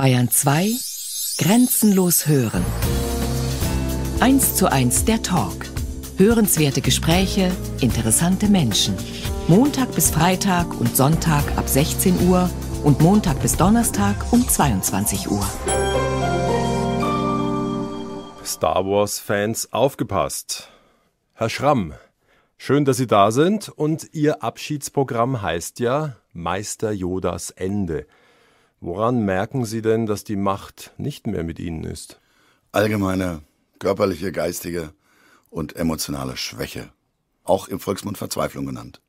Bayern 2 Grenzenlos hören. 1 zu 1 der Talk. Hörenswerte Gespräche, interessante Menschen. Montag bis Freitag und Sonntag ab 16 Uhr und Montag bis Donnerstag um 22 Uhr. Star Wars-Fans aufgepasst. Herr Schramm, schön, dass Sie da sind und Ihr Abschiedsprogramm heißt ja Meister Yodas Ende. Woran merken Sie denn, dass die Macht nicht mehr mit Ihnen ist? Allgemeine körperliche, geistige und emotionale Schwäche, auch im Volksmund Verzweiflung genannt.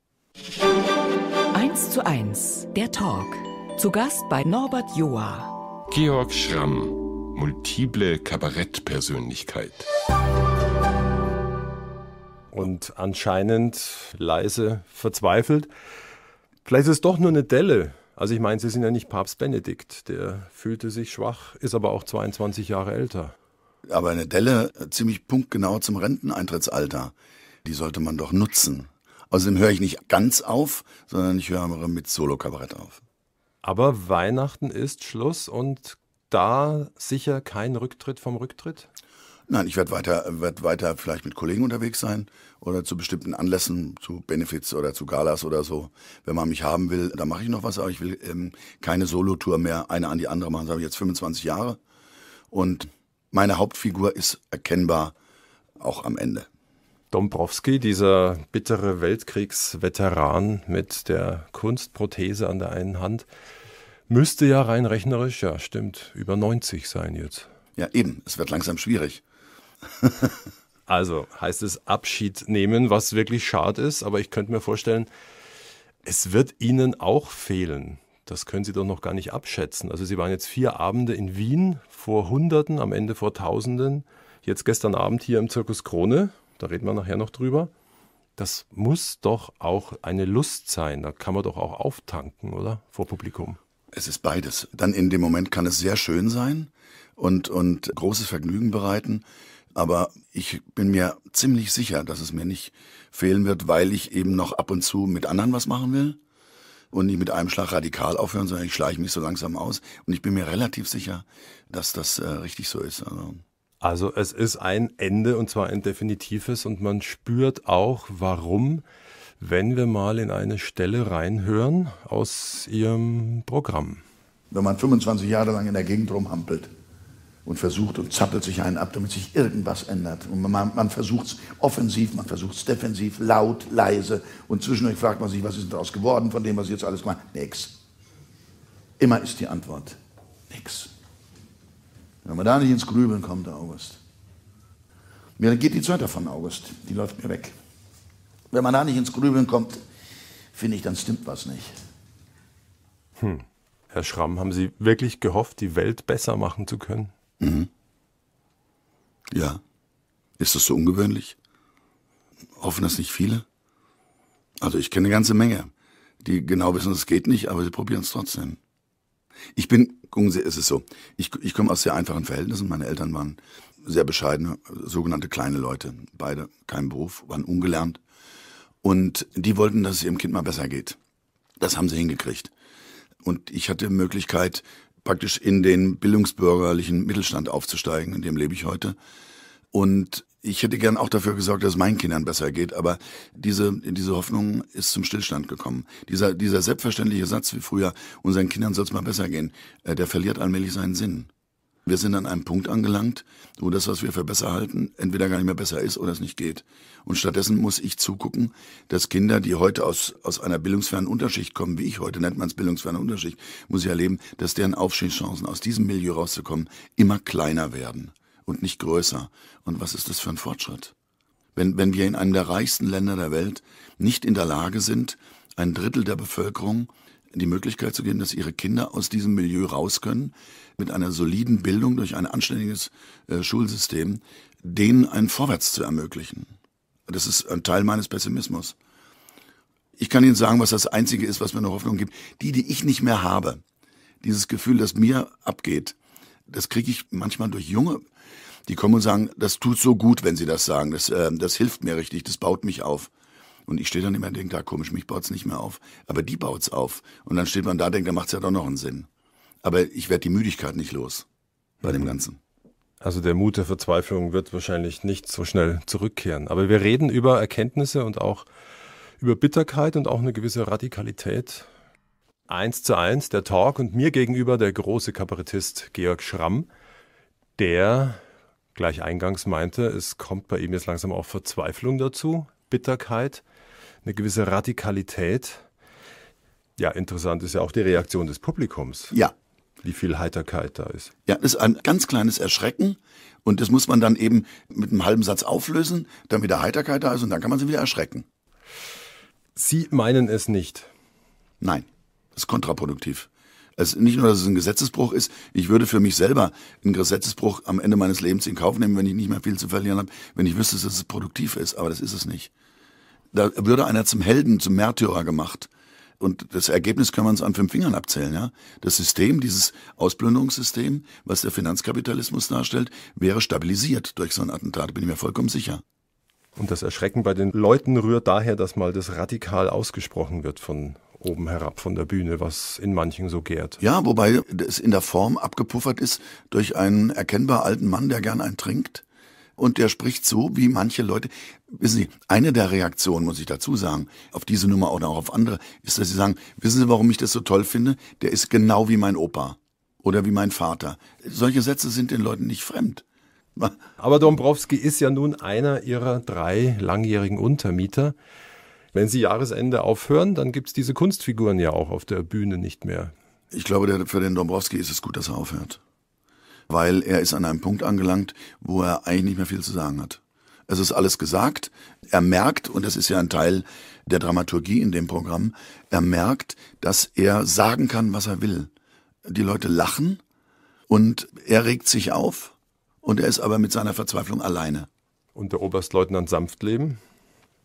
1 zu 1, der Talk. Zu Gast bei Norbert Joa. Georg Schramm, multiple Kabarettpersönlichkeit. Und anscheinend leise verzweifelt. Vielleicht ist es doch nur eine Delle, also ich meine, Sie sind ja nicht Papst Benedikt, der fühlte sich schwach, ist aber auch 22 Jahre älter. Aber eine Delle äh, ziemlich punktgenau zum Renteneintrittsalter, die sollte man doch nutzen. Außerdem höre ich nicht ganz auf, sondern ich höre mit Solo-Kabarett auf. Aber Weihnachten ist Schluss und da sicher kein Rücktritt vom Rücktritt? Nein, ich werde weiter, werd weiter vielleicht mit Kollegen unterwegs sein oder zu bestimmten Anlässen, zu Benefits oder zu Galas oder so. Wenn man mich haben will, dann mache ich noch was, aber ich will ähm, keine Solotour mehr, eine an die andere machen. Das habe ich jetzt 25 Jahre. Und meine Hauptfigur ist erkennbar auch am Ende. Dombrowski, dieser bittere Weltkriegsveteran mit der Kunstprothese an der einen Hand, müsste ja rein rechnerisch, ja stimmt, über 90 sein jetzt. Ja, eben, es wird langsam schwierig. also heißt es Abschied nehmen, was wirklich schade ist, aber ich könnte mir vorstellen, es wird Ihnen auch fehlen. Das können Sie doch noch gar nicht abschätzen. Also Sie waren jetzt vier Abende in Wien vor Hunderten, am Ende vor Tausenden. Jetzt gestern Abend hier im Zirkus Krone, da reden wir nachher noch drüber. Das muss doch auch eine Lust sein. Da kann man doch auch auftanken, oder? Vor Publikum. Es ist beides. Dann in dem Moment kann es sehr schön sein und, und großes Vergnügen bereiten. Aber ich bin mir ziemlich sicher, dass es mir nicht fehlen wird, weil ich eben noch ab und zu mit anderen was machen will und nicht mit einem Schlag radikal aufhören, sondern ich schleiche mich so langsam aus. Und ich bin mir relativ sicher, dass das äh, richtig so ist. Also. also es ist ein Ende und zwar ein definitives und man spürt auch, warum, wenn wir mal in eine Stelle reinhören aus Ihrem Programm. Wenn man 25 Jahre lang in der Gegend rumhampelt und versucht und zappelt sich einen ab, damit sich irgendwas ändert. Und man, man versucht es offensiv, man versucht es defensiv, laut, leise. Und zwischendurch fragt man sich, was ist denn daraus geworden von dem, was ich jetzt alles gemacht habe? Nix. Immer ist die Antwort nix. Wenn man da nicht ins Grübeln kommt, August. Mir geht die Zeit davon, August. Die läuft mir weg. Wenn man da nicht ins Grübeln kommt, finde ich, dann stimmt was nicht. Hm. Herr Schramm, haben Sie wirklich gehofft, die Welt besser machen zu können? Mhm. Ja. Ist das so ungewöhnlich? Hoffen das nicht viele? Also ich kenne eine ganze Menge, die genau wissen, es geht nicht, aber sie probieren es trotzdem. Ich bin, gucken Sie, es ist so, ich, ich komme aus sehr einfachen Verhältnissen. Meine Eltern waren sehr bescheidene, sogenannte kleine Leute. Beide keinen Beruf, waren ungelernt. Und die wollten, dass es ihrem Kind mal besser geht. Das haben sie hingekriegt. Und ich hatte die Möglichkeit, praktisch in den bildungsbürgerlichen Mittelstand aufzusteigen, in dem lebe ich heute. Und ich hätte gern auch dafür gesorgt, dass es meinen Kindern besser geht, aber diese, diese Hoffnung ist zum Stillstand gekommen. Dieser, dieser selbstverständliche Satz wie früher, unseren Kindern soll es mal besser gehen, äh, der verliert allmählich seinen Sinn. Wir sind an einem Punkt angelangt, wo das, was wir für besser halten, entweder gar nicht mehr besser ist oder es nicht geht. Und stattdessen muss ich zugucken, dass Kinder, die heute aus, aus einer bildungsfernen Unterschicht kommen, wie ich heute nennt man es bildungsferne Unterschicht, muss ich erleben, dass deren Aufstiegschancen, aus diesem Milieu rauszukommen, immer kleiner werden und nicht größer. Und was ist das für ein Fortschritt? Wenn, wenn wir in einem der reichsten Länder der Welt nicht in der Lage sind, ein Drittel der Bevölkerung die Möglichkeit zu geben, dass ihre Kinder aus diesem Milieu raus können, mit einer soliden Bildung durch ein anständiges äh, Schulsystem, denen einen Vorwärts zu ermöglichen. Das ist ein Teil meines Pessimismus. Ich kann Ihnen sagen, was das Einzige ist, was mir eine Hoffnung gibt. Die, die ich nicht mehr habe, dieses Gefühl, das mir abgeht, das kriege ich manchmal durch junge die kommen und sagen, das tut so gut, wenn sie das sagen, das, äh, das hilft mir richtig, das baut mich auf. Und ich stehe dann immer und denke, da komisch, mich baut es nicht mehr auf. Aber die baut es auf. Und dann steht man da und denkt, da macht es ja doch noch einen Sinn. Aber ich werde die Müdigkeit nicht los bei mhm. dem Ganzen. Also der Mut der Verzweiflung wird wahrscheinlich nicht so schnell zurückkehren. Aber wir reden über Erkenntnisse und auch über Bitterkeit und auch eine gewisse Radikalität. Eins zu eins der Talk und mir gegenüber der große Kabarettist Georg Schramm, der gleich eingangs meinte, es kommt bei ihm jetzt langsam auch Verzweiflung dazu, Bitterkeit eine gewisse Radikalität. Ja, interessant ist ja auch die Reaktion des Publikums. Ja. Wie viel Heiterkeit da ist. Ja, das ist ein ganz kleines Erschrecken. Und das muss man dann eben mit einem halben Satz auflösen, damit wieder Heiterkeit da ist und dann kann man sie wieder erschrecken. Sie meinen es nicht. Nein, das ist kontraproduktiv. Es ist nicht nur, dass es ein Gesetzesbruch ist, ich würde für mich selber einen Gesetzesbruch am Ende meines Lebens in Kauf nehmen, wenn ich nicht mehr viel zu verlieren habe, wenn ich wüsste, dass es produktiv ist, aber das ist es nicht. Da würde einer zum Helden, zum Märtyrer gemacht. Und das Ergebnis kann man es an fünf Fingern abzählen. Ja? Das System, dieses Ausplünderungssystem, was der Finanzkapitalismus darstellt, wäre stabilisiert durch so ein Attentat, bin ich mir vollkommen sicher. Und das Erschrecken bei den Leuten rührt daher, dass mal das radikal ausgesprochen wird von oben herab von der Bühne, was in manchen so gärt. Ja, wobei es in der Form abgepuffert ist durch einen erkennbar alten Mann, der gern einen trinkt und der spricht so, wie manche Leute. Wissen Sie, eine der Reaktionen, muss ich dazu sagen, auf diese Nummer oder auch auf andere, ist, dass sie sagen, wissen Sie, warum ich das so toll finde? Der ist genau wie mein Opa oder wie mein Vater. Solche Sätze sind den Leuten nicht fremd. Aber Dombrowski ist ja nun einer ihrer drei langjährigen Untermieter. Wenn sie Jahresende aufhören, dann gibt es diese Kunstfiguren ja auch auf der Bühne nicht mehr. Ich glaube, für den Dombrowski ist es gut, dass er aufhört weil er ist an einem Punkt angelangt, wo er eigentlich nicht mehr viel zu sagen hat. Es ist alles gesagt. Er merkt, und das ist ja ein Teil der Dramaturgie in dem Programm, er merkt, dass er sagen kann, was er will. Die Leute lachen und er regt sich auf und er ist aber mit seiner Verzweiflung alleine. Und der Oberstleutnant Sanftleben?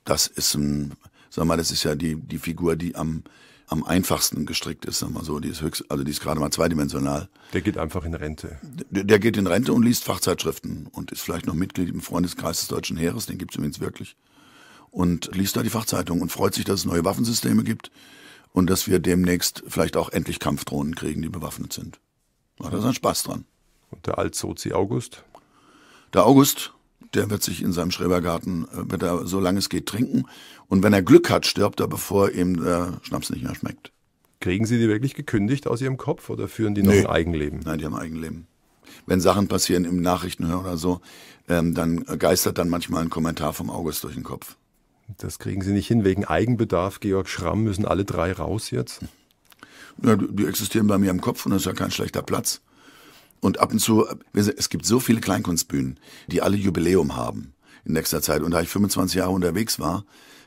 Das ist ein, sag mal, das ist ja die, die Figur, die am am einfachsten gestrickt ist, sagen wir so. Die ist höchst, also die ist gerade mal zweidimensional. Der geht einfach in Rente. Der, der geht in Rente und liest Fachzeitschriften und ist vielleicht noch Mitglied im Freundeskreis des Deutschen Heeres, den gibt es übrigens wirklich. Und liest da die Fachzeitung und freut sich, dass es neue Waffensysteme gibt und dass wir demnächst vielleicht auch endlich Kampfdrohnen kriegen, die bewaffnet sind. Da hat er seinen Spaß dran. Und der Altsozi August? Der August der wird sich in seinem Schrebergarten, äh, wird er, solange es geht, trinken. Und wenn er Glück hat, stirbt er, bevor ihm der Schnaps nicht mehr schmeckt. Kriegen Sie die wirklich gekündigt aus Ihrem Kopf oder führen die noch nee. ein Eigenleben? Nein, die haben ein Eigenleben. Wenn Sachen passieren im Nachrichtenhör oder so, ähm, dann geistert dann manchmal ein Kommentar vom August durch den Kopf. Das kriegen Sie nicht hin. Wegen Eigenbedarf, Georg Schramm, müssen alle drei raus jetzt? Ja, die existieren bei mir im Kopf und das ist ja kein schlechter Platz. Und ab und zu, es gibt so viele Kleinkunstbühnen, die alle Jubiläum haben in nächster Zeit. Und da ich 25 Jahre unterwegs war,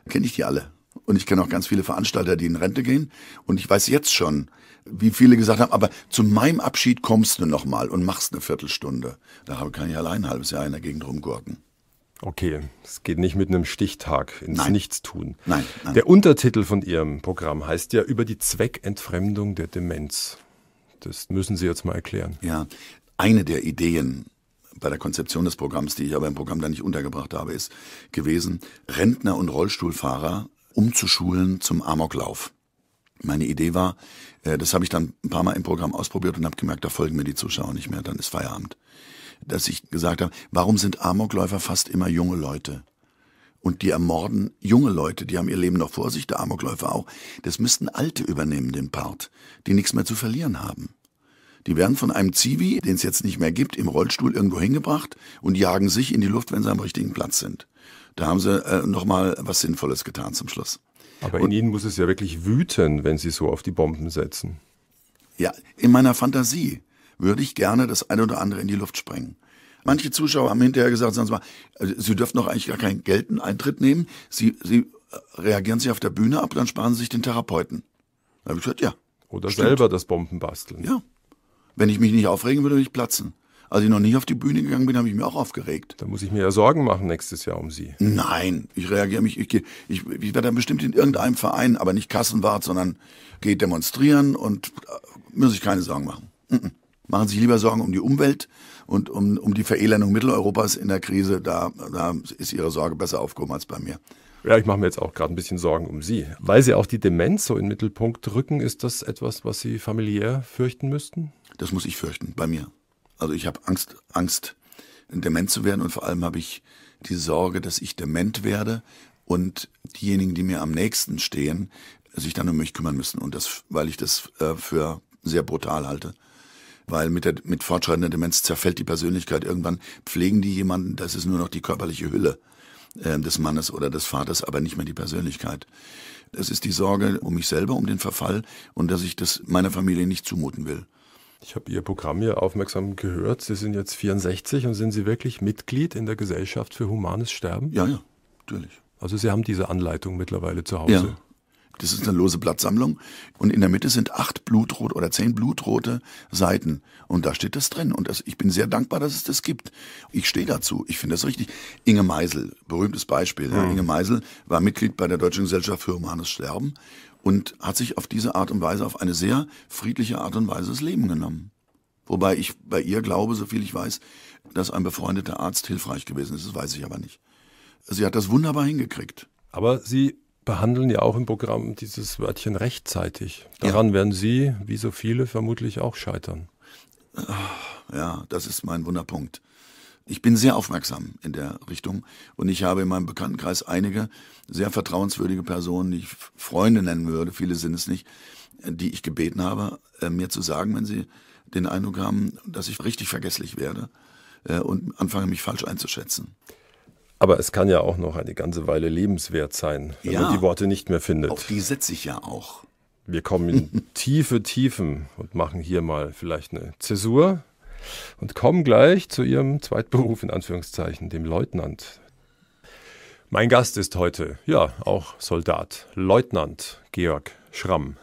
kenne ich die alle. Und ich kenne auch ganz viele Veranstalter, die in Rente gehen. Und ich weiß jetzt schon, wie viele gesagt haben, aber zu meinem Abschied kommst du nochmal und machst eine Viertelstunde. Da kann ich allein ein halbes Jahr in der Gegend rumgurken. Okay, es geht nicht mit einem Stichtag ins nein. Nichtstun. Nein, nein. Der Untertitel von Ihrem Programm heißt ja über die Zweckentfremdung der Demenz. Das müssen Sie jetzt mal erklären. Ja, eine der Ideen bei der Konzeption des Programms, die ich aber im Programm dann nicht untergebracht habe, ist gewesen, Rentner und Rollstuhlfahrer umzuschulen zum Amoklauf. Meine Idee war, äh, das habe ich dann ein paar Mal im Programm ausprobiert und habe gemerkt, da folgen mir die Zuschauer nicht mehr, dann ist Feierabend. Dass ich gesagt habe, warum sind Amokläufer fast immer junge Leute? Und die ermorden junge Leute, die haben ihr Leben noch vor sich, der Amokläufer auch. Das müssten Alte übernehmen, den Part, die nichts mehr zu verlieren haben. Die werden von einem Zivi, den es jetzt nicht mehr gibt, im Rollstuhl irgendwo hingebracht und jagen sich in die Luft, wenn sie am richtigen Platz sind. Da haben sie äh, nochmal was Sinnvolles getan zum Schluss. Aber und in ihnen muss es ja wirklich wüten, wenn sie so auf die Bomben setzen. Ja, in meiner Fantasie würde ich gerne das eine oder andere in die Luft sprengen. Manche Zuschauer haben hinterher gesagt, sagen Sie mal, also Sie dürfen doch eigentlich gar keinen gelten Eintritt nehmen. Sie, Sie äh, reagieren sich auf der Bühne ab, dann sparen Sie sich den Therapeuten. Da habe ich gesagt, ja. Oder stimmt. selber das Bombenbasteln. Ja. Wenn ich mich nicht aufregen würde, würde ich platzen. Als ich noch nie auf die Bühne gegangen bin, habe ich mich auch aufgeregt. Da muss ich mir ja Sorgen machen nächstes Jahr um Sie. Nein, ich reagiere mich, ich, ich, ich werde dann bestimmt in irgendeinem Verein, aber nicht Kassenwart, sondern gehe demonstrieren und äh, muss ich keine Sorgen machen machen sich lieber Sorgen um die Umwelt und um, um die Verelendung Mitteleuropas in der Krise. Da, da ist ihre Sorge besser aufgehoben als bei mir. Ja, ich mache mir jetzt auch gerade ein bisschen Sorgen um Sie. Weil Sie auch die Demenz so in den Mittelpunkt rücken, ist das etwas, was Sie familiär fürchten müssten? Das muss ich fürchten, bei mir. Also ich habe Angst, Angst, dement zu werden und vor allem habe ich die Sorge, dass ich dement werde und diejenigen, die mir am nächsten stehen, sich dann um mich kümmern müssen und das, weil ich das äh, für sehr brutal halte weil mit, der, mit fortschreitender Demenz zerfällt die Persönlichkeit. Irgendwann pflegen die jemanden, das ist nur noch die körperliche Hülle äh, des Mannes oder des Vaters, aber nicht mehr die Persönlichkeit. Es ist die Sorge um mich selber, um den Verfall und dass ich das meiner Familie nicht zumuten will. Ich habe Ihr Programm hier aufmerksam gehört. Sie sind jetzt 64 und sind Sie wirklich Mitglied in der Gesellschaft für humanes Sterben? Ja, ja, natürlich. Also Sie haben diese Anleitung mittlerweile zu Hause. Ja, das ist eine lose Blattsammlung. Und in der Mitte sind acht blutrote oder zehn blutrote Seiten. Und da steht das drin. Und das, ich bin sehr dankbar, dass es das gibt. Ich stehe dazu. Ich finde das richtig. Inge Meisel, berühmtes Beispiel. Ja. Mhm. Inge Meisel war Mitglied bei der Deutschen Gesellschaft für Humanes Sterben und hat sich auf diese Art und Weise, auf eine sehr friedliche Art und Weise das Leben genommen. Wobei ich bei ihr glaube, so viel ich weiß, dass ein befreundeter Arzt hilfreich gewesen ist. Das weiß ich aber nicht. Sie hat das wunderbar hingekriegt. Aber sie behandeln ja auch im Programm dieses Wörtchen rechtzeitig. Daran ja. werden Sie, wie so viele, vermutlich auch scheitern. Ah, ja, das ist mein Wunderpunkt. Ich bin sehr aufmerksam in der Richtung und ich habe in meinem Bekanntenkreis einige sehr vertrauenswürdige Personen, die ich Freunde nennen würde, viele sind es nicht, die ich gebeten habe, äh, mir zu sagen, wenn sie den Eindruck haben, dass ich richtig vergesslich werde äh, und anfange mich falsch einzuschätzen. Aber es kann ja auch noch eine ganze Weile lebenswert sein, wenn ja, man die Worte nicht mehr findet. Auf die setze ich ja auch. Wir kommen in tiefe Tiefen und machen hier mal vielleicht eine Zäsur und kommen gleich zu Ihrem Zweitberuf in Anführungszeichen, dem Leutnant. Mein Gast ist heute, ja, auch Soldat, Leutnant Georg Schramm.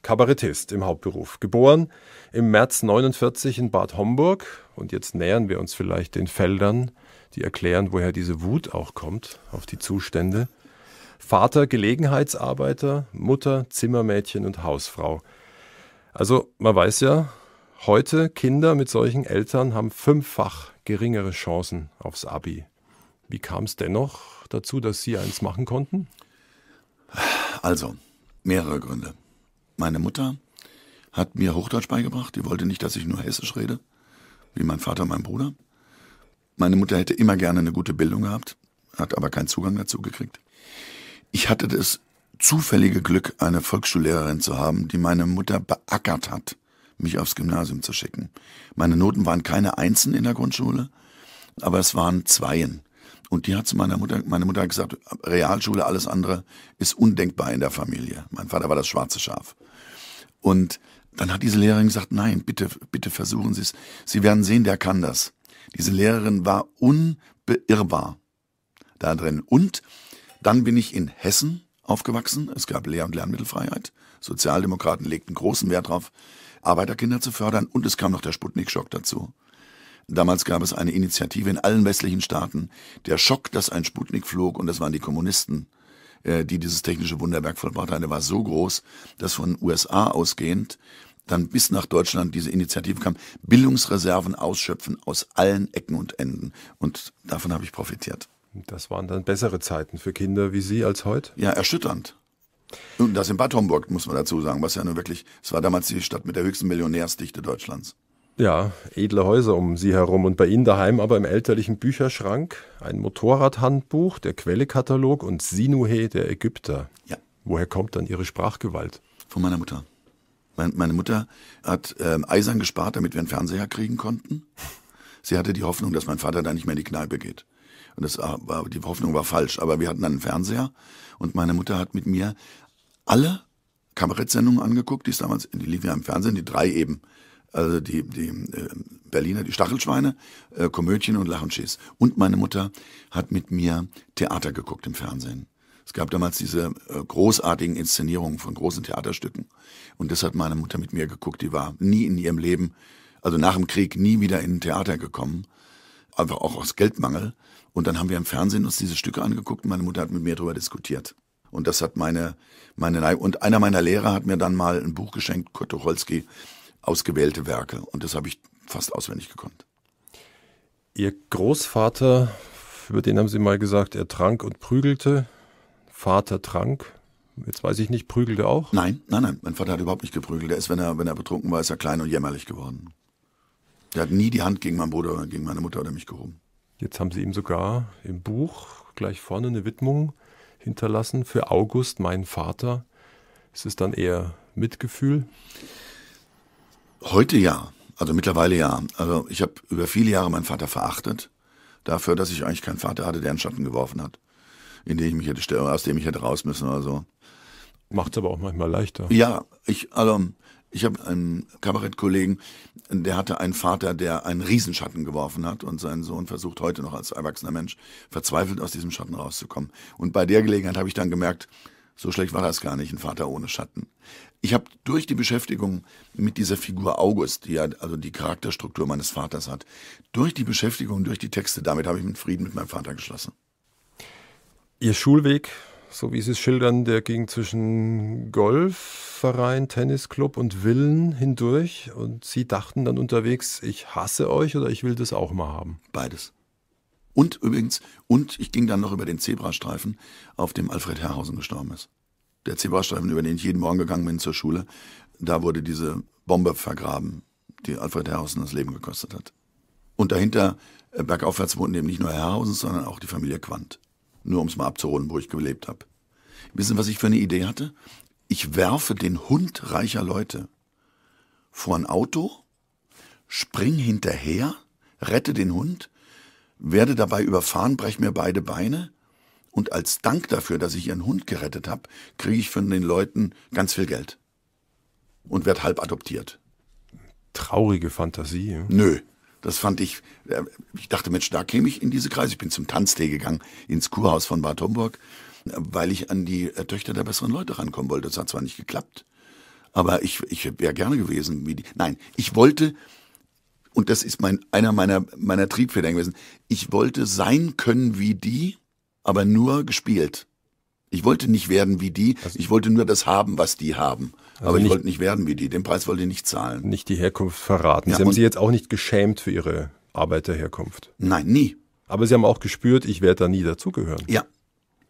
Kabarettist im Hauptberuf, geboren im März 1949 in Bad Homburg und jetzt nähern wir uns vielleicht den Feldern die erklären, woher diese Wut auch kommt auf die Zustände. Vater Gelegenheitsarbeiter, Mutter Zimmermädchen und Hausfrau. Also man weiß ja, heute Kinder mit solchen Eltern haben fünffach geringere Chancen aufs ABI. Wie kam es dennoch dazu, dass Sie eins machen konnten? Also, mehrere Gründe. Meine Mutter hat mir Hochdeutsch beigebracht. Die wollte nicht, dass ich nur Hessisch rede, wie mein Vater, und mein Bruder. Meine Mutter hätte immer gerne eine gute Bildung gehabt, hat aber keinen Zugang dazu gekriegt. Ich hatte das zufällige Glück, eine Volksschullehrerin zu haben, die meine Mutter beackert hat, mich aufs Gymnasium zu schicken. Meine Noten waren keine Einsen in der Grundschule, aber es waren Zweien. Und die hat zu meiner Mutter, meine Mutter hat gesagt, Realschule, alles andere ist undenkbar in der Familie. Mein Vater war das schwarze Schaf. Und dann hat diese Lehrerin gesagt, nein, bitte, bitte versuchen Sie es. Sie werden sehen, der kann das. Diese Lehrerin war unbeirrbar da drin. Und dann bin ich in Hessen aufgewachsen. Es gab Lehr- und Lernmittelfreiheit. Sozialdemokraten legten großen Wert darauf, Arbeiterkinder zu fördern. Und es kam noch der Sputnik-Schock dazu. Damals gab es eine Initiative in allen westlichen Staaten. Der Schock, dass ein Sputnik flog, und das waren die Kommunisten, äh, die dieses technische Wunderwerk vollbracht haben, war so groß, dass von USA ausgehend dann bis nach Deutschland diese Initiative kam, Bildungsreserven ausschöpfen aus allen Ecken und Enden. Und davon habe ich profitiert. Das waren dann bessere Zeiten für Kinder wie Sie als heute? Ja, erschütternd. Und das in Bad Homburg, muss man dazu sagen, was ja nun wirklich, es war damals die Stadt mit der höchsten Millionärsdichte Deutschlands. Ja, edle Häuser um sie herum und bei ihnen daheim aber im elterlichen Bücherschrank ein Motorradhandbuch, der Quellekatalog und Sinuhe der Ägypter. Ja. Woher kommt dann ihre Sprachgewalt? Von meiner Mutter. Meine Mutter hat ähm, eisern gespart, damit wir einen Fernseher kriegen konnten. Sie hatte die Hoffnung, dass mein Vater da nicht mehr in die Kneipe geht. Und das ah, war, die Hoffnung war falsch. Aber wir hatten einen Fernseher und meine Mutter hat mit mir alle Kabarettsendungen angeguckt, die es damals, die liefen ja im Fernsehen, die drei eben. Also die, die äh, Berliner, die Stachelschweine, äh, Komödien und Lach und Schiss. Und meine Mutter hat mit mir Theater geguckt im Fernsehen. Es gab damals diese äh, großartigen Inszenierungen von großen Theaterstücken. Und das hat meine Mutter mit mir geguckt. Die war nie in ihrem Leben, also nach dem Krieg, nie wieder in ein Theater gekommen. Einfach auch aus Geldmangel. Und dann haben wir im Fernsehen uns diese Stücke angeguckt. Und Meine Mutter hat mit mir darüber diskutiert. Und das hat meine, meine, und einer meiner Lehrer hat mir dann mal ein Buch geschenkt, Kurt Tucholsky, ausgewählte Werke. Und das habe ich fast auswendig gekonnt. Ihr Großvater, über den haben Sie mal gesagt, er trank und prügelte. Vater trank, jetzt weiß ich nicht, prügelte auch? Nein, nein, nein. Mein Vater hat überhaupt nicht geprügelt. Er ist, wenn er, wenn er betrunken war, ist er klein und jämmerlich geworden. Er hat nie die Hand gegen meinen Bruder oder gegen meine Mutter oder mich gehoben. Jetzt haben sie ihm sogar im Buch gleich vorne eine Widmung hinterlassen für August, meinen Vater. Ist es dann eher Mitgefühl? Heute ja. Also mittlerweile ja. Also ich habe über viele Jahre meinen Vater verachtet dafür, dass ich eigentlich keinen Vater hatte, der einen Schatten geworfen hat in den ich mich hätte stellen, aus dem ich hätte raus müssen oder so. Macht es aber auch manchmal leichter. Ja, ich, also, ich habe einen Kabarettkollegen, der hatte einen Vater, der einen Riesenschatten geworfen hat und sein Sohn versucht heute noch als erwachsener Mensch verzweifelt aus diesem Schatten rauszukommen. Und bei der Gelegenheit habe ich dann gemerkt, so schlecht war das gar nicht, ein Vater ohne Schatten. Ich habe durch die Beschäftigung mit dieser Figur August, die ja also die Charakterstruktur meines Vaters hat, durch die Beschäftigung, durch die Texte, damit habe ich mit Frieden mit meinem Vater geschlossen. Ihr Schulweg, so wie Sie es schildern, der ging zwischen Golfverein, Tennisclub und Villen hindurch. Und Sie dachten dann unterwegs, ich hasse euch oder ich will das auch mal haben. Beides. Und übrigens, und ich ging dann noch über den Zebrastreifen, auf dem Alfred Herrhausen gestorben ist. Der Zebrastreifen, über den ich jeden Morgen gegangen bin zur Schule, da wurde diese Bombe vergraben, die Alfred Herrhausen das Leben gekostet hat. Und dahinter, äh, bergaufwärts, wohnten eben nicht nur Herrhausen, sondern auch die Familie Quandt. Nur um es mal abzuholen, wo ich gelebt habe. Wissen, was ich für eine Idee hatte? Ich werfe den Hund reicher Leute vor ein Auto, spring hinterher, rette den Hund, werde dabei überfahren, brech mir beide Beine und als Dank dafür, dass ich ihren Hund gerettet habe, kriege ich von den Leuten ganz viel Geld und werd halb adoptiert. Traurige Fantasie. Nö, das fand ich, äh, ich dachte, Mensch, da käme ich in diese Kreise. Ich bin zum Tanztee gegangen, ins Kurhaus von Bad Homburg, weil ich an die äh, Töchter der besseren Leute rankommen wollte. Das hat zwar nicht geklappt, aber ich, ich wäre gerne gewesen. Wie die. Nein, ich wollte, und das ist mein, einer meiner, meiner Triebfedern gewesen, ich wollte sein können wie die, aber nur gespielt. Ich wollte nicht werden wie die, also, ich wollte nur das haben, was die haben. Also aber ich wollte nicht werden wie die, den Preis wollte ich nicht zahlen. Nicht die Herkunft verraten. Ja, Sie haben Sie jetzt auch nicht geschämt für Ihre Arbeiterherkunft? Nein, nie. Aber Sie haben auch gespürt, ich werde da nie dazugehören. Ja.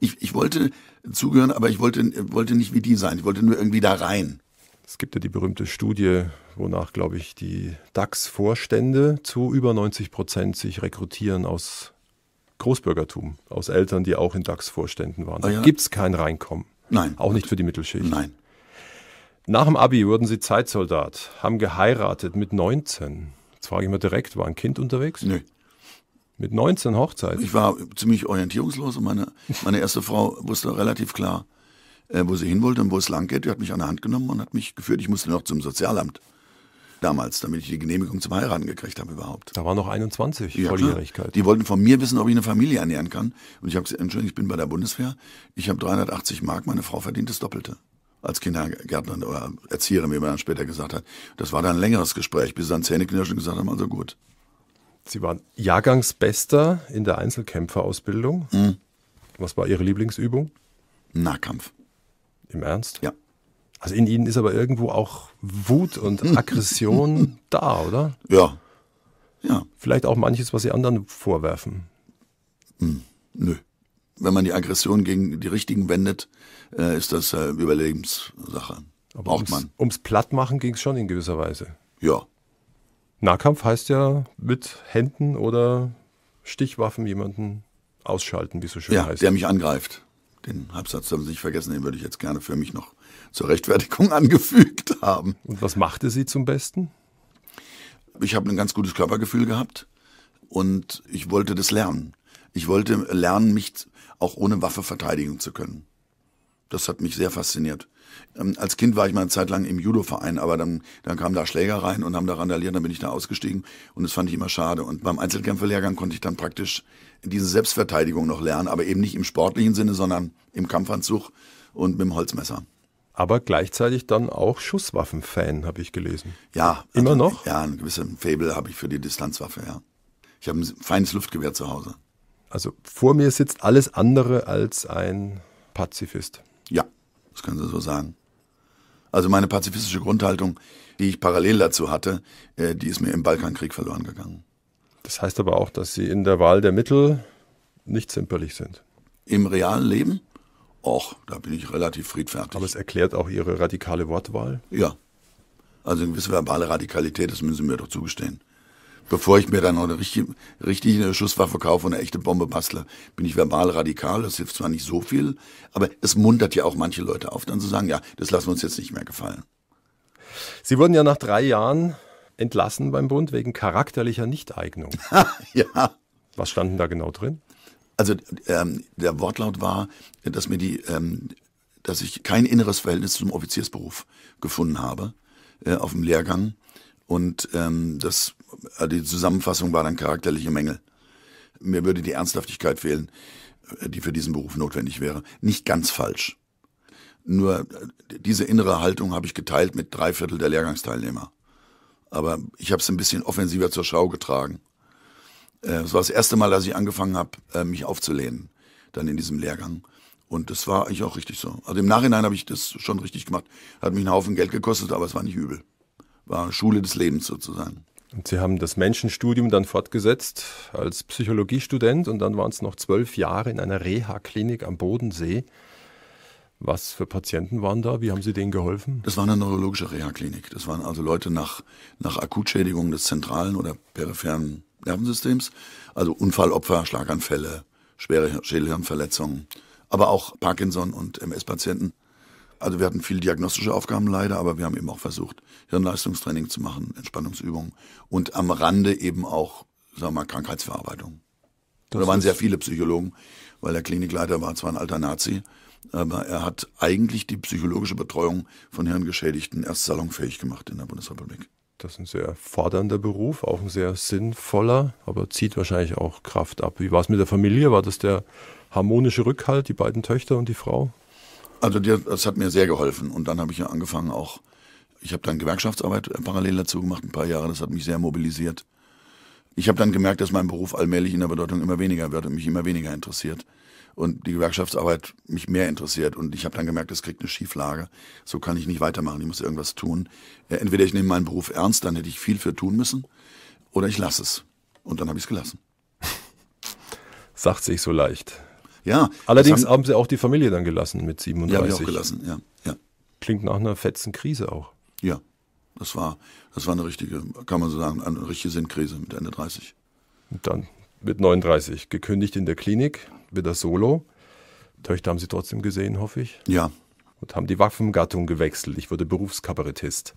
Ich, ich wollte zugehören, aber ich wollte, wollte nicht wie die sein. Ich wollte nur irgendwie da rein. Es gibt ja die berühmte Studie, wonach, glaube ich, die DAX-Vorstände zu über 90 Prozent sich rekrutieren aus Großbürgertum, aus Eltern, die auch in DAX-Vorständen waren. Da ah ja. gibt es kein Reinkommen. Nein. Auch nicht für die Mittelschicht. Nein. Nach dem Abi wurden Sie Zeitsoldat, haben geheiratet mit 19. Jetzt frage ich mal direkt, war ein Kind unterwegs? Nö. Mit 19 Hochzeit? Ich war ziemlich orientierungslos und meine, meine erste Frau wusste relativ klar, äh, wo sie hin wollte und wo es lang geht. Die hat mich an der Hand genommen und hat mich geführt. Ich musste noch zum Sozialamt damals, damit ich die Genehmigung zum Heiraten gekriegt habe überhaupt. Da war noch 21 ja, Volljährigkeit. Die wollten von mir wissen, ob ich eine Familie ernähren kann. Und ich habe gesagt, Entschuldigung, ich bin bei der Bundeswehr. Ich habe 380 Mark, meine Frau verdient das Doppelte. Als Kindergärtnerin oder Erzieherin, wie man dann später gesagt hat. Das war dann ein längeres Gespräch, bis sie dann Zähneknirschen gesagt haben, also gut. Sie waren Jahrgangsbester in der Einzelkämpferausbildung. Mhm. Was war Ihre Lieblingsübung? Nahkampf. Im Ernst? Ja. Also in ihnen ist aber irgendwo auch Wut und hm. Aggression hm. da, oder? Ja. Ja. Vielleicht auch manches, was sie anderen vorwerfen. Hm. Nö. Wenn man die Aggression gegen die Richtigen wendet, äh, ist das äh, Überlebenssache. Aber Braucht ums, man. Ums Plattmachen ging es schon in gewisser Weise. Ja. Nahkampf heißt ja mit Händen oder Stichwaffen jemanden ausschalten, wie es so schön ja, heißt. Der mich angreift. Den Halbsatz haben Sie nicht vergessen, den würde ich jetzt gerne für mich noch zur Rechtfertigung angefügt haben. Und was machte sie zum Besten? Ich habe ein ganz gutes Körpergefühl gehabt und ich wollte das lernen. Ich wollte lernen, mich auch ohne Waffe verteidigen zu können. Das hat mich sehr fasziniert. Ähm, als Kind war ich mal eine Zeit lang im Judo-Verein, aber dann, dann kamen da Schläger rein und haben da randaliert, dann bin ich da ausgestiegen und das fand ich immer schade. Und beim Einzelkämpferlehrgang konnte ich dann praktisch diese Selbstverteidigung noch lernen, aber eben nicht im sportlichen Sinne, sondern im Kampfanzug und mit dem Holzmesser aber gleichzeitig dann auch Schusswaffen-Fan, habe ich gelesen. Ja. Also Immer also, noch? Ja, ein gewisses Fable habe ich für die Distanzwaffe, ja. Ich habe ein feines Luftgewehr zu Hause. Also vor mir sitzt alles andere als ein Pazifist. Ja, das können Sie so sagen. Also meine pazifistische Grundhaltung, die ich parallel dazu hatte, äh, die ist mir im Balkankrieg verloren gegangen. Das heißt aber auch, dass Sie in der Wahl der Mittel nicht zimperlich sind. Im realen Leben? Och, da bin ich relativ friedfertig. Aber es erklärt auch Ihre radikale Wortwahl? Ja. Also eine gewisse verbale Radikalität, das müssen Sie mir doch zugestehen. Bevor ich mir dann noch eine richtige, richtige Schusswaffe kaufe und eine echte Bombe bastle, bin ich verbal radikal. Das hilft zwar nicht so viel, aber es muntert ja auch manche Leute auf, dann zu sagen, ja, das lassen wir uns jetzt nicht mehr gefallen. Sie wurden ja nach drei Jahren entlassen beim Bund wegen charakterlicher Nichteignung. ja. Was stand denn da genau drin? Also ähm, der Wortlaut war, dass mir die, ähm, dass ich kein inneres Verhältnis zum Offiziersberuf gefunden habe äh, auf dem Lehrgang und ähm, das äh, die Zusammenfassung war dann charakterliche Mängel. Mir würde die Ernsthaftigkeit fehlen, äh, die für diesen Beruf notwendig wäre. Nicht ganz falsch. Nur äh, diese innere Haltung habe ich geteilt mit drei Viertel der Lehrgangsteilnehmer. Aber ich habe es ein bisschen offensiver zur Schau getragen. Äh, es war das erste Mal, dass ich angefangen habe, äh, mich aufzulehnen, dann in diesem Lehrgang. Und das war eigentlich auch richtig so. Also im Nachhinein habe ich das schon richtig gemacht. Hat mich einen Haufen Geld gekostet, aber es war nicht übel. War Schule des Lebens sozusagen. Und Sie haben das Menschenstudium dann fortgesetzt als Psychologiestudent und dann waren es noch zwölf Jahre in einer Reha-Klinik am Bodensee. Was für Patienten waren da? Wie haben Sie denen geholfen? Das war eine neurologische Reha-Klinik. Das waren also Leute nach, nach Akutschädigung des zentralen oder peripheren Nervensystems, also Unfallopfer, Schlaganfälle, schwere Schädelhirnverletzungen, aber auch Parkinson und MS-Patienten. Also wir hatten viele diagnostische Aufgaben leider, aber wir haben eben auch versucht, Hirnleistungstraining zu machen, Entspannungsübungen und am Rande eben auch, sagen wir mal, Krankheitsverarbeitung. Das da waren sehr viele Psychologen, weil der Klinikleiter war zwar ein alter Nazi, aber er hat eigentlich die psychologische Betreuung von Hirngeschädigten erst salonfähig gemacht in der Bundesrepublik. Das ist ein sehr fordernder Beruf, auch ein sehr sinnvoller, aber zieht wahrscheinlich auch Kraft ab. Wie war es mit der Familie? War das der harmonische Rückhalt, die beiden Töchter und die Frau? Also das hat mir sehr geholfen und dann habe ich ja angefangen auch, ich habe dann Gewerkschaftsarbeit äh, parallel dazu gemacht, ein paar Jahre, das hat mich sehr mobilisiert. Ich habe dann gemerkt, dass mein Beruf allmählich in der Bedeutung immer weniger wird und mich immer weniger interessiert und die Gewerkschaftsarbeit mich mehr interessiert. Und ich habe dann gemerkt, es kriegt eine Schieflage. So kann ich nicht weitermachen, ich muss irgendwas tun. Äh, entweder ich nehme meinen Beruf ernst, dann hätte ich viel für tun müssen, oder ich lasse es. Und dann habe ich es gelassen. Sagt sich so leicht. Ja. Allerdings haben, haben, sie auch die Familie dann gelassen mit 37. Ja, habe ich auch gelassen, ja, ja. Klingt nach einer fetzen Krise auch. Ja, das war, das war eine richtige, kann man so sagen, eine richtige Sinnkrise mit Ende 30. Und dann mit 39 gekündigt in der Klinik, wieder solo. Töchter haben Sie trotzdem gesehen, hoffe ich. Ja. Und haben die Waffengattung gewechselt. Ich wurde Berufskabarettist.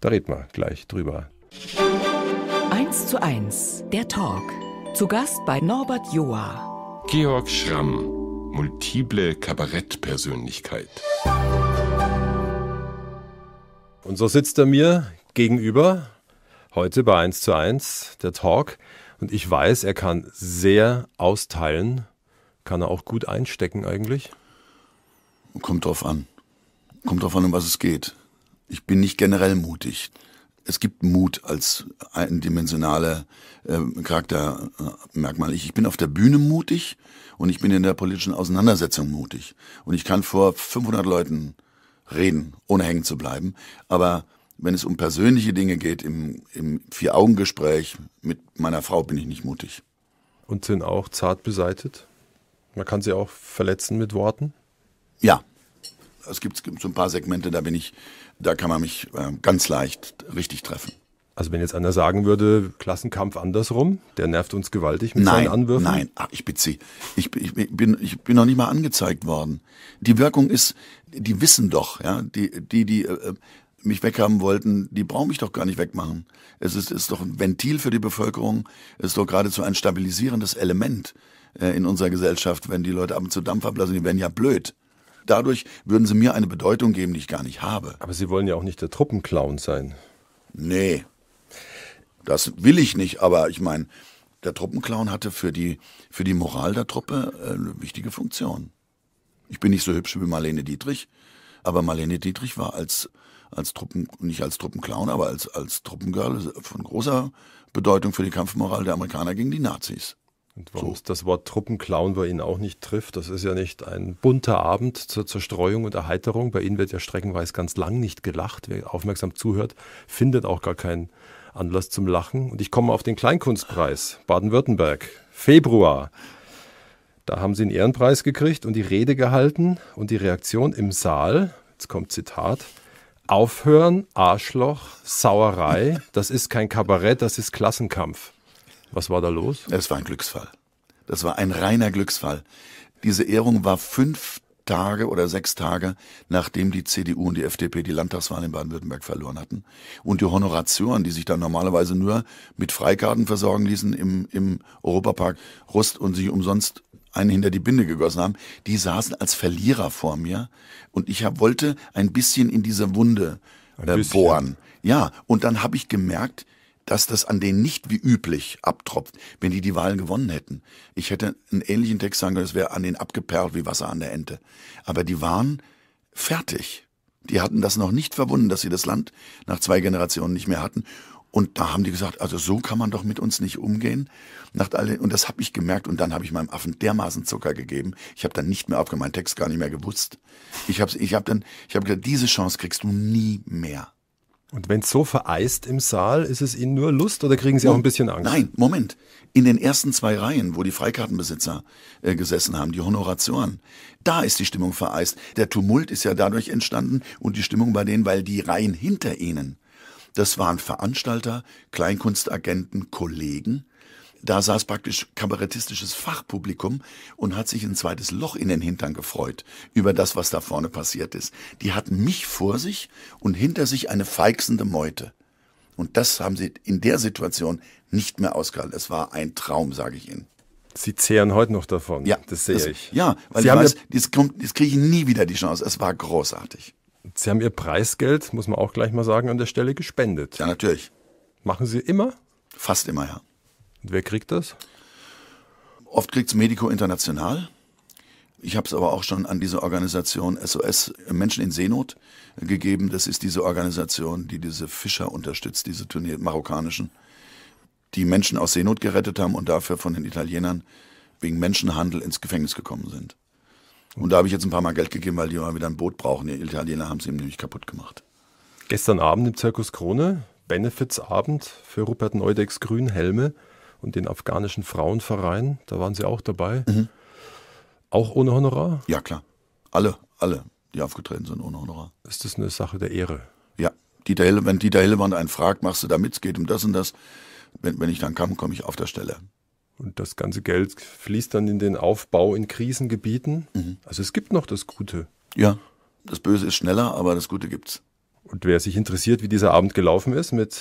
Da reden wir gleich drüber. 1 zu 1, der Talk. Zu Gast bei Norbert Joa. Georg Schramm, multiple Kabarettpersönlichkeit. Und so sitzt er mir gegenüber, heute bei 1 zu 1, der Talk. Und ich weiß, er kann sehr austeilen. Kann er auch gut einstecken eigentlich? Kommt drauf an. Kommt drauf an, um was es geht. Ich bin nicht generell mutig. Es gibt Mut als eindimensionale äh, Charaktermerkmal. Äh, ich, ich bin auf der Bühne mutig und ich bin in der politischen Auseinandersetzung mutig. Und ich kann vor 500 Leuten reden, ohne hängen zu bleiben. Aber wenn es um persönliche Dinge geht, im, im Vier-Augen-Gespräch mit meiner Frau bin ich nicht mutig. Und sind auch zart beseitet? Man kann sie auch verletzen mit Worten? Ja. Es gibt, so ein paar Segmente, da bin ich, da kann man mich äh, ganz leicht richtig treffen. Also wenn jetzt einer sagen würde, Klassenkampf andersrum, der nervt uns gewaltig mit nein, seinen Anwürfen. Nein, nein, ich bitte Sie, ich, ich, bin, ich bin noch nicht mal angezeigt worden. Die Wirkung ist, die wissen doch, ja, die, die, die äh, mich weghaben wollten, die brauchen mich doch gar nicht wegmachen. Es ist, ist doch ein Ventil für die Bevölkerung, es ist doch geradezu ein stabilisierendes Element äh, in unserer Gesellschaft, wenn die Leute ab und zu Dampf ablassen, die werden ja blöd. Dadurch würden sie mir eine Bedeutung geben, die ich gar nicht habe. Aber Sie wollen ja auch nicht der Truppenclown sein. Nee, das will ich nicht, aber ich meine, der Truppenclown hatte für die, für die Moral der Truppe äh, eine wichtige Funktion. Ich bin nicht so hübsch wie Marlene Dietrich, aber Marlene Dietrich war als als Truppen, nicht als Truppenclown, aber als, als Truppengirl von großer Bedeutung für die Kampfmoral der Amerikaner gegen die Nazis. Und warum so. das Wort Truppenclown bei Ihnen auch nicht trifft, das ist ja nicht ein bunter Abend zur Zerstreuung und Erheiterung. Bei Ihnen wird ja streckenweise ganz lang nicht gelacht. Wer aufmerksam zuhört, findet auch gar keinen Anlass zum Lachen. Und ich komme auf den Kleinkunstpreis Baden-Württemberg, Februar. Da haben Sie einen Ehrenpreis gekriegt und die Rede gehalten und die Reaktion im Saal, jetzt kommt Zitat, Aufhören, Arschloch, Sauerei, das ist kein Kabarett, das ist Klassenkampf. Was war da los? Es war ein Glücksfall. Das war ein reiner Glücksfall. Diese Ehrung war fünf Tage oder sechs Tage, nachdem die CDU und die FDP die Landtagswahl in Baden-Württemberg verloren hatten. Und die Honoratioren, die sich dann normalerweise nur mit Freikarten versorgen ließen im, im Europapark Rust und sich umsonst einen hinter die Binde gegossen haben, die saßen als Verlierer vor mir und ich hab, wollte ein bisschen in diese Wunde äh, bohren. Ja, und dann habe ich gemerkt, dass das an denen nicht wie üblich abtropft, wenn die die Wahlen gewonnen hätten. Ich hätte einen ähnlichen Text sagen können, es wäre an denen abgeperlt wie Wasser an der Ente. Aber die waren fertig. Die hatten das noch nicht verwunden, dass sie das Land nach zwei Generationen nicht mehr hatten. Und da haben die gesagt, also so kann man doch mit uns nicht umgehen. Und das habe ich gemerkt und dann habe ich meinem Affen dermaßen Zucker gegeben. Ich habe dann nicht mehr auf meinen Text gar nicht mehr gewusst. Ich habe ich hab dann, ich habe gesagt, diese Chance kriegst du nie mehr. Und wenn es so vereist im Saal, ist es Ihnen nur Lust oder kriegen Sie auch ein bisschen Angst? Nein, Moment. In den ersten zwei Reihen, wo die Freikartenbesitzer äh, gesessen haben, die Honoratoren, da ist die Stimmung vereist. Der Tumult ist ja dadurch entstanden und die Stimmung bei denen, weil die Reihen hinter ihnen das waren Veranstalter, Kleinkunstagenten, Kollegen. Da saß praktisch kabarettistisches Fachpublikum und hat sich ein zweites Loch in den Hintern gefreut über das, was da vorne passiert ist. Die hatten mich vor sich und hinter sich eine feixende Meute. Und das haben sie in der Situation nicht mehr ausgehalten. Es war ein Traum, sage ich Ihnen. Sie zehren heute noch davon. Ja, das sehe das, ich. Ja, weil Sie ich haben weiß, das, das kriege ich nie wieder die Chance. Es war großartig. Sie haben Ihr Preisgeld, muss man auch gleich mal sagen, an der Stelle gespendet. Ja, natürlich. Machen Sie immer? Fast immer, ja. Und wer kriegt das? Oft kriegt es Medico International. Ich habe es aber auch schon an diese Organisation SOS äh, Menschen in Seenot äh, gegeben. Das ist diese Organisation, die diese Fischer unterstützt, diese Turnier marokkanischen, die Menschen aus Seenot gerettet haben und dafür von den Italienern wegen Menschenhandel ins Gefängnis gekommen sind. Und da habe ich jetzt ein paar Mal Geld gegeben, weil die mal wieder ein Boot brauchen. Die Italiener haben es ihm nämlich kaputt gemacht. Gestern Abend im Zirkus Krone, Benefitsabend für Rupert Neudecks Grünhelme und den afghanischen Frauenverein. Da waren Sie auch dabei. Mhm. Auch ohne Honorar? Ja, klar. Alle, alle, die aufgetreten sind ohne Honorar. Ist das eine Sache der Ehre? Ja. Dieter Hille, wenn Dieter Hillemann einen fragt, machst du damit, es geht um das und das. Wenn, wenn ich dann kam, komme ich auf der Stelle. Und das ganze Geld fließt dann in den Aufbau in Krisengebieten. Mhm. Also es gibt noch das Gute. Ja, das Böse ist schneller, aber das Gute gibt's. Und wer sich interessiert, wie dieser Abend gelaufen ist mit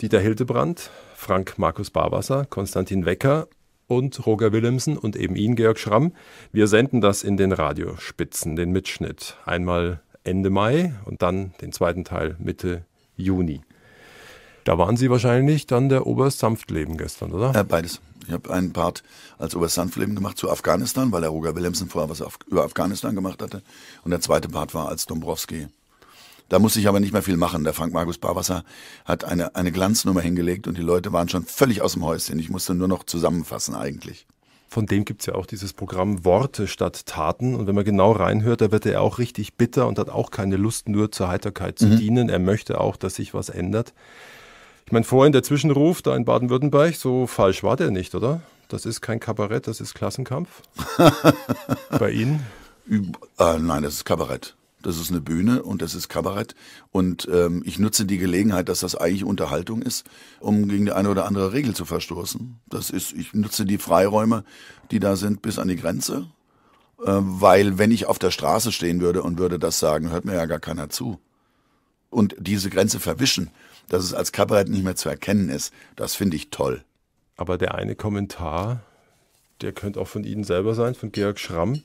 Dieter Hildebrand, Frank Markus Barwasser, Konstantin Wecker und Roger Willemsen und eben ihn, Georg Schramm. Wir senden das in den Radiospitzen, den Mitschnitt. Einmal Ende Mai und dann den zweiten Teil Mitte Juni. Da waren Sie wahrscheinlich dann der Oberst Sanftleben gestern, oder? Ja, äh, beides. Ich habe einen Part als Oberst Sanftleben gemacht zu Afghanistan, weil der Roger Willemsen vorher was auf, über Afghanistan gemacht hatte. Und der zweite Part war als Dombrowski. Da musste ich aber nicht mehr viel machen. Der Frank Markus Barwasser hat eine, eine Glanznummer hingelegt und die Leute waren schon völlig aus dem Häuschen. Ich musste nur noch zusammenfassen eigentlich. Von dem gibt es ja auch dieses Programm Worte statt Taten. Und wenn man genau reinhört, da wird er auch richtig bitter und hat auch keine Lust, nur zur Heiterkeit zu mhm. dienen. Er möchte auch, dass sich was ändert. Ich meine, vorhin der Zwischenruf da in Baden-Württemberg, so falsch war der nicht, oder? Das ist kein Kabarett, das ist Klassenkampf. Bei Ihnen? Üb äh, nein, das ist Kabarett. Das ist eine Bühne und das ist Kabarett. Und ähm, ich nutze die Gelegenheit, dass das eigentlich Unterhaltung ist, um gegen die eine oder andere Regel zu verstoßen. Das ist, ich nutze die Freiräume, die da sind, bis an die Grenze. Äh, weil wenn ich auf der Straße stehen würde und würde das sagen, hört mir ja gar keiner zu. Und diese Grenze verwischen, dass es als Kabarett nicht mehr zu erkennen ist. Das finde ich toll. Aber der eine Kommentar, der könnte auch von Ihnen selber sein, von Georg Schramm.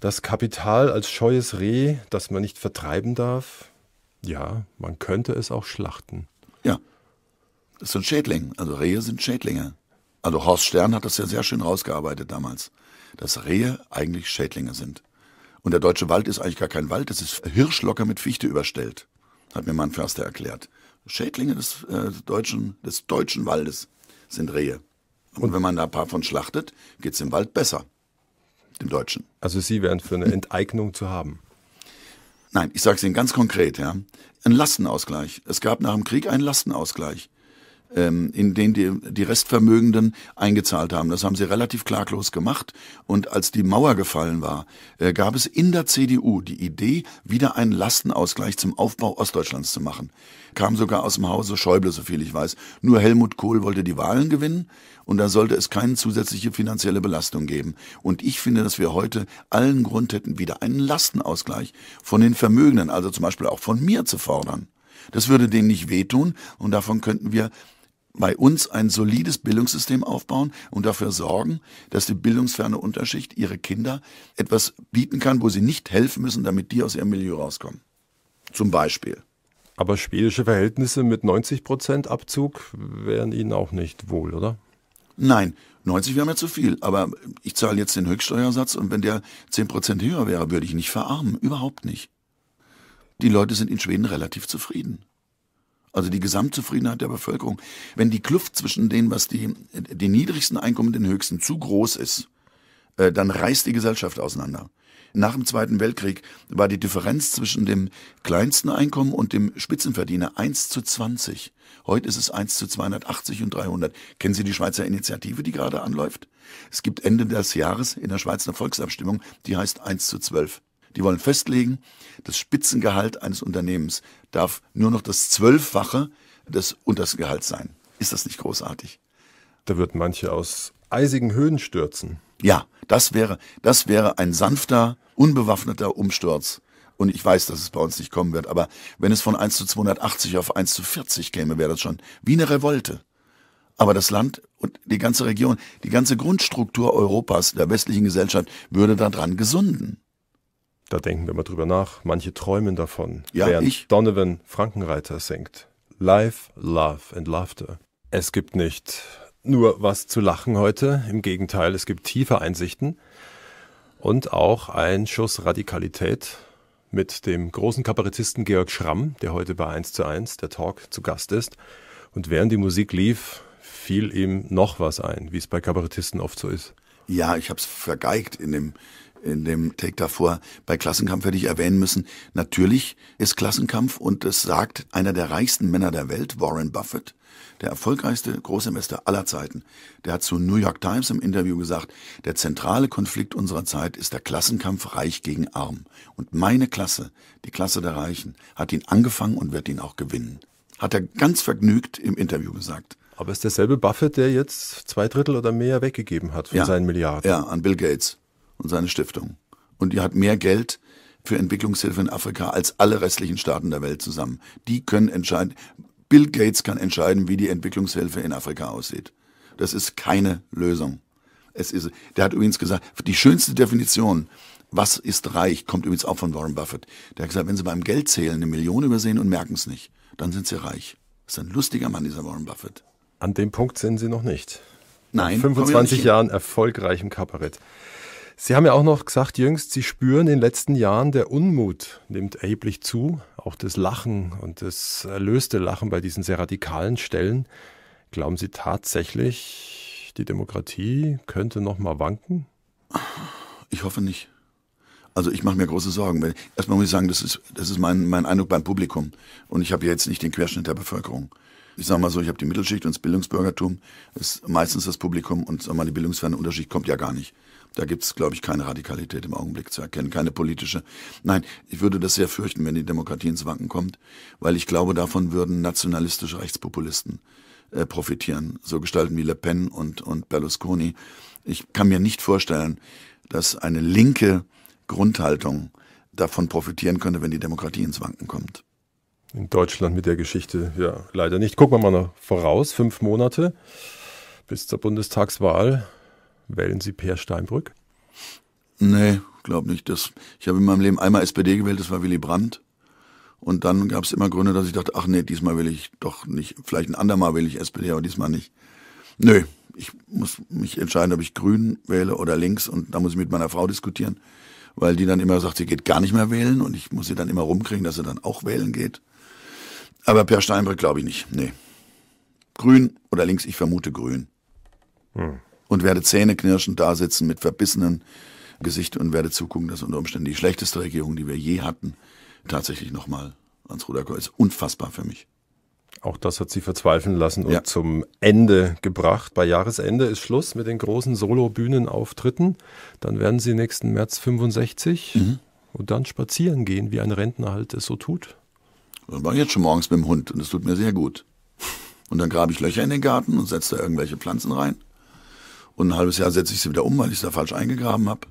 Das Kapital als scheues Reh, das man nicht vertreiben darf. Ja, man könnte es auch schlachten. Ja. Das sind Schädlinge. Also Rehe sind Schädlinge. Also Horst Stern hat das ja sehr schön rausgearbeitet damals, dass Rehe eigentlich Schädlinge sind. Und der deutsche Wald ist eigentlich gar kein Wald, das ist Hirschlocker mit Fichte überstellt, hat mir mein Förster erklärt. Schädlinge des, äh, deutschen, des deutschen Waldes sind Rehe. Und, Und wenn man da ein paar von schlachtet, geht es dem Wald besser. Dem Deutschen. Also Sie wären für eine Enteignung zu haben. Nein, ich sage es Ihnen ganz konkret, ja. Ein Lastenausgleich. Es gab nach dem Krieg einen Lastenausgleich ähm, in den die, die Restvermögenden eingezahlt haben. Das haben sie relativ klaglos gemacht. Und als die Mauer gefallen war, äh, gab es in der CDU die Idee, wieder einen Lastenausgleich zum Aufbau Ostdeutschlands zu machen. Kam sogar aus dem Hause Schäuble, so viel ich weiß. Nur Helmut Kohl wollte die Wahlen gewinnen und da sollte es keine zusätzliche finanzielle Belastung geben. Und ich finde, dass wir heute allen Grund hätten, wieder einen Lastenausgleich von den Vermögenden, also zum Beispiel auch von mir zu fordern. Das würde denen nicht wehtun und davon könnten wir bei uns ein solides Bildungssystem aufbauen und dafür sorgen, dass die bildungsferne Unterschicht ihre Kinder etwas bieten kann, wo sie nicht helfen müssen, damit die aus ihrem Milieu rauskommen. Zum Beispiel. Aber schwedische Verhältnisse mit 90% Prozent Abzug wären Ihnen auch nicht wohl, oder? Nein, 90 wäre mir zu viel. Aber ich zahle jetzt den Höchststeuersatz und wenn der 10% Prozent höher wäre, würde ich nicht verarmen. Überhaupt nicht. Die Leute sind in Schweden relativ zufrieden also die Gesamtzufriedenheit der Bevölkerung, wenn die Kluft zwischen denen, was die, die niedrigsten Einkommen und den höchsten zu groß ist, äh, dann reißt die Gesellschaft auseinander. Nach dem Zweiten Weltkrieg war die Differenz zwischen dem kleinsten Einkommen und dem Spitzenverdiener 1 zu 20. Heute ist es 1 zu 280 und 300. Kennen Sie die Schweizer Initiative, die gerade anläuft? Es gibt Ende des Jahres in der Schweiz eine Volksabstimmung, die heißt 1 zu 12. Die wollen festlegen, das Spitzengehalt eines Unternehmens darf nur noch das Zwölffache des untersten sein. Ist das nicht großartig? Da würden manche aus eisigen Höhen stürzen. Ja, das wäre, das wäre ein sanfter, unbewaffneter Umsturz. Und ich weiß, dass es bei uns nicht kommen wird, aber wenn es von 1 zu 280 auf 1 zu 40 käme, wäre das schon wie eine Revolte. Aber das Land und die ganze Region, die ganze Grundstruktur Europas, der westlichen Gesellschaft, würde daran gesunden. Da denken wir mal drüber nach. Manche träumen davon, ja, während ich? Donovan Frankenreiter singt. Life, Love and Laughter. Es gibt nicht nur was zu lachen heute, im Gegenteil, es gibt tiefe Einsichten und auch ein Schuss Radikalität mit dem großen Kabarettisten Georg Schramm, der heute bei 1 zu 1, der Talk, zu Gast ist. Und während die Musik lief, fiel ihm noch was ein, wie es bei Kabarettisten oft so ist. Ja, ich habe es vergeigt in dem, in dem Take davor bei Klassenkampf hätte ich erwähnen müssen, natürlich ist Klassenkampf und es sagt einer der reichsten Männer der Welt, Warren Buffett, der erfolgreichste Großinvestor aller Zeiten, der hat zu New York Times im Interview gesagt, der zentrale Konflikt unserer Zeit ist der Klassenkampf reich gegen arm. Und meine Klasse, die Klasse der Reichen, hat ihn angefangen und wird ihn auch gewinnen. Hat er ganz vergnügt im Interview gesagt. Aber es ist derselbe Buffett, der jetzt zwei Drittel oder mehr weggegeben hat von ja, seinen Milliarden. Ja, an Bill Gates und seine Stiftung. Und die hat mehr Geld für Entwicklungshilfe in Afrika als alle restlichen Staaten der Welt zusammen. Die können entscheiden, Bill Gates kann entscheiden, wie die Entwicklungshilfe in Afrika aussieht. Das ist keine Lösung. Es ist, der hat übrigens gesagt, die schönste Definition, was ist reich, kommt übrigens auch von Warren Buffett. Der hat gesagt, wenn Sie beim Geld zählen eine Million übersehen und merken es nicht, dann sind Sie reich. Das ist ein lustiger Mann, dieser Warren Buffett. An dem Punkt sind Sie noch nicht. Nein. Nach 25 Jahren erfolgreichem Kabarett. Sie haben ja auch noch gesagt, jüngst, Sie spüren in den letzten Jahren, der Unmut nimmt erheblich zu, auch das Lachen und das erlöste Lachen bei diesen sehr radikalen Stellen. Glauben Sie tatsächlich, die Demokratie könnte noch mal wanken? Ich hoffe nicht. Also ich mache mir große Sorgen. Erstmal muss ich sagen, das ist, das ist mein, mein Eindruck beim Publikum. Und ich habe jetzt nicht den Querschnitt der Bevölkerung. Ich sage mal so, ich habe die Mittelschicht und das Bildungsbürgertum ist meistens das Publikum und sag mal, die Bildungsferne Unterschicht kommt ja gar nicht. Da gibt es, glaube ich, keine Radikalität im Augenblick zu erkennen, keine politische. Nein, ich würde das sehr fürchten, wenn die Demokratie ins Wanken kommt, weil ich glaube, davon würden nationalistische Rechtspopulisten äh, profitieren. So Gestalten wie Le Pen und, und Berlusconi. Ich kann mir nicht vorstellen, dass eine linke Grundhaltung davon profitieren könnte, wenn die Demokratie ins Wanken kommt. In Deutschland mit der Geschichte, ja, leider nicht. Gucken wir mal noch voraus, fünf Monate bis zur Bundestagswahl wählen Sie Peer Steinbrück? Nee, glaube nicht. Das, ich habe in meinem Leben einmal SPD gewählt, das war Willy Brandt. Und dann gab es immer Gründe, dass ich dachte, ach nee, diesmal will ich doch nicht, vielleicht ein andermal will ich SPD, aber diesmal nicht. Nö, ich muss mich entscheiden, ob ich grün wähle oder links und da muss ich mit meiner Frau diskutieren, weil die dann immer sagt, sie geht gar nicht mehr wählen und ich muss sie dann immer rumkriegen, dass sie dann auch wählen geht. Aber Per Steinbrück glaube ich nicht, nee. Grün oder links, ich vermute grün. Hm und werde zähneknirschend da sitzen mit verbissenen Gesicht und werde zugucken, dass unter Umständen die schlechteste Regierung, die wir je hatten, tatsächlich nochmal ans Ruder kommt. Ist unfassbar für mich. Auch das hat sie verzweifeln lassen und ja. zum Ende gebracht. Bei Jahresende ist Schluss mit den großen Solo-Bühnenauftritten. Dann werden sie nächsten März 65 mhm. und dann spazieren gehen, wie ein Rentner halt es so tut. Das mache ich jetzt schon morgens mit dem Hund und es tut mir sehr gut. Und dann grabe ich Löcher in den Garten und setze da irgendwelche Pflanzen rein. Und ein halbes Jahr setze ich sie wieder um, weil ich es da falsch eingegraben habe.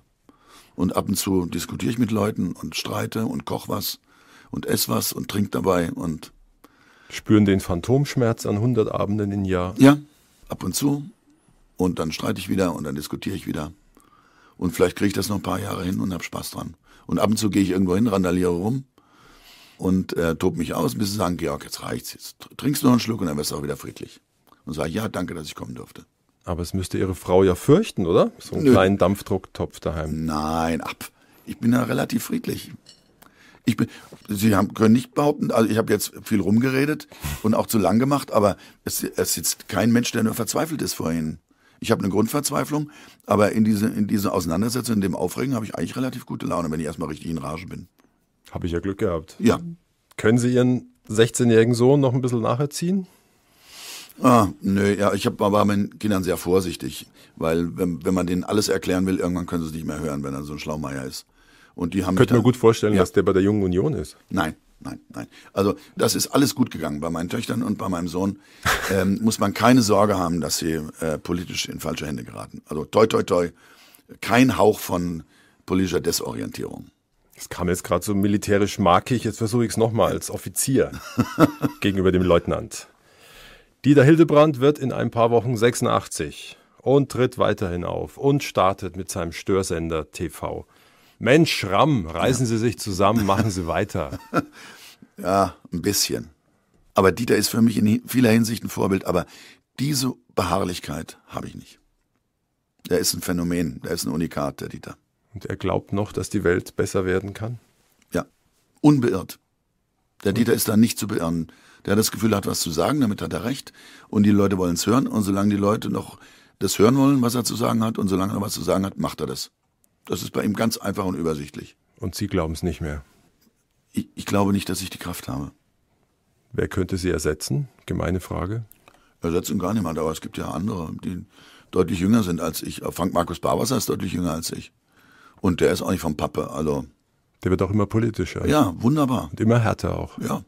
Und ab und zu diskutiere ich mit Leuten und streite und koche was und esse was und trinke dabei und spüren den Phantomschmerz an 100 Abenden im Jahr. Ja, ab und zu. Und dann streite ich wieder und dann diskutiere ich wieder. Und vielleicht kriege ich das noch ein paar Jahre hin und habe Spaß dran. Und ab und zu gehe ich irgendwo hin, randaliere rum und äh, tob mich aus, bis sie sagen, Georg, jetzt reicht's. Jetzt trinkst du noch einen Schluck und dann wirst du auch wieder friedlich. Und sage, ja, danke, dass ich kommen durfte. Aber es müsste Ihre Frau ja fürchten, oder? So einen Nö. kleinen Dampfdrucktopf daheim. Nein, ab. Ich bin ja relativ friedlich. Ich bin, Sie haben, können nicht behaupten, also ich habe jetzt viel rumgeredet und auch zu lang gemacht, aber es, es sitzt kein Mensch, der nur verzweifelt ist vor Ihnen. Ich habe eine Grundverzweiflung, aber in diese, in diese Auseinandersetzung, in dem Aufregen habe ich eigentlich relativ gute Laune, wenn ich erstmal richtig in Rage bin. Habe ich ja Glück gehabt. Ja. Können Sie Ihren 16-jährigen Sohn noch ein bisschen nacherziehen? Ah, nö, ja, ich hab, war meinen Kindern sehr vorsichtig, weil wenn, wenn man denen alles erklären will, irgendwann können sie es nicht mehr hören, wenn er so ein Schlaumeier ist. Und die haben Könnte mir gut vorstellen, ja. dass der bei der Jungen Union ist. Nein, nein, nein. Also das ist alles gut gegangen bei meinen Töchtern und bei meinem Sohn. ähm, muss man keine Sorge haben, dass sie äh, politisch in falsche Hände geraten. Also toi, toi, toi, kein Hauch von politischer Desorientierung. Das kam jetzt gerade so militärisch markig, jetzt versuche ich es nochmal als Offizier gegenüber dem Leutnant. Dieter Hildebrand wird in ein paar Wochen 86 und tritt weiterhin auf und startet mit seinem Störsender TV. Mensch, Schramm, reißen ja. Sie sich zusammen, machen Sie weiter. ja, ein bisschen. Aber Dieter ist für mich in vieler Hinsicht ein Vorbild, aber diese Beharrlichkeit habe ich nicht. Der ist ein Phänomen, der ist ein Unikat, der Dieter. Und er glaubt noch, dass die Welt besser werden kann? Ja, unbeirrt. Der Dieter ist da nicht zu beirren der das Gefühl hat, was zu sagen, damit hat er recht. Und die Leute wollen es hören. Und solange die Leute noch das hören wollen, was er zu sagen hat, und solange er was zu sagen hat, macht er das. Das ist bei ihm ganz einfach und übersichtlich. Und Sie glauben es nicht mehr? Ich, ich glaube nicht, dass ich die Kraft habe. Wer könnte Sie ersetzen? Gemeine Frage. Ersetzen gar niemand, aber es gibt ja andere, die deutlich jünger sind als ich. Frank Markus Barwasser ist deutlich jünger als ich. Und der ist auch nicht vom Pappe, also. Der wird auch immer politischer. Ja, wunderbar. Und immer härter auch. Ja.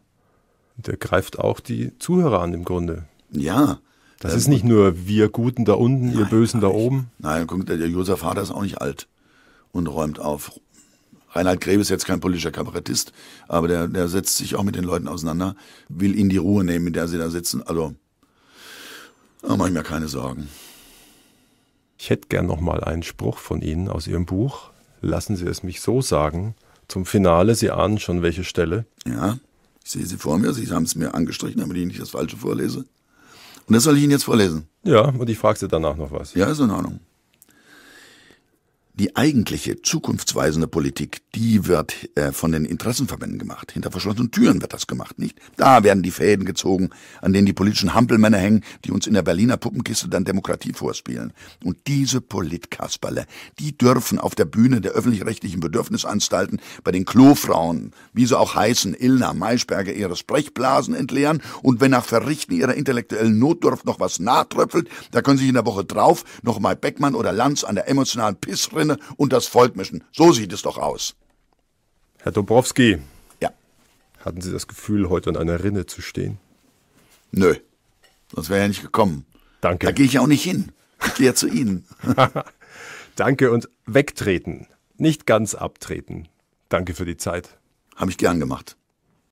Der greift auch die Zuhörer an im Grunde. Ja. Das ähm, ist nicht nur wir Guten da unten, nein, ihr Bösen da oben. Nein, guck, der Josef Vater ist auch nicht alt und räumt auf. Reinhard Grebe ist jetzt kein politischer Kabarettist, aber der, der setzt sich auch mit den Leuten auseinander, will ihnen die Ruhe nehmen, mit der sie da sitzen. Also, da mache ich mir keine Sorgen. Ich hätte gern nochmal einen Spruch von Ihnen aus Ihrem Buch. Lassen Sie es mich so sagen. Zum Finale, Sie ahnen schon welche Stelle. Ja. Ich sehe sie vor mir, sie haben es mir angestrichen, damit ich nicht das Falsche vorlese. Und das soll ich Ihnen jetzt vorlesen. Ja, und ich frage Sie danach noch was. Ja, ist in Ahnung die eigentliche zukunftsweisende Politik, die wird äh, von den Interessenverbänden gemacht. Hinter verschlossenen Türen wird das gemacht, nicht? Da werden die Fäden gezogen, an denen die politischen Hampelmänner hängen, die uns in der Berliner Puppenkiste dann Demokratie vorspielen. Und diese Politkasperle, die dürfen auf der Bühne der öffentlich-rechtlichen Bedürfnisanstalten bei den Klofrauen, wie sie auch heißen, Illner, Maischberger, ihre Sprechblasen entleeren und wenn nach Verrichten ihrer intellektuellen Notdurft noch was nachtröpfelt, da können sich in der Woche drauf nochmal Beckmann oder Lanz an der emotionalen Pissrinne Schweinepinne und das Volk mischen. So sieht es doch aus. Herr Dobrowski. Ja. Hatten Sie das Gefühl, heute an einer Rinne zu stehen? Nö. Sonst wäre ja nicht gekommen. Danke. Da gehe ich auch nicht hin. Ich gehe ja zu Ihnen. Danke und wegtreten. Nicht ganz abtreten. Danke für die Zeit. Habe ich gern gemacht.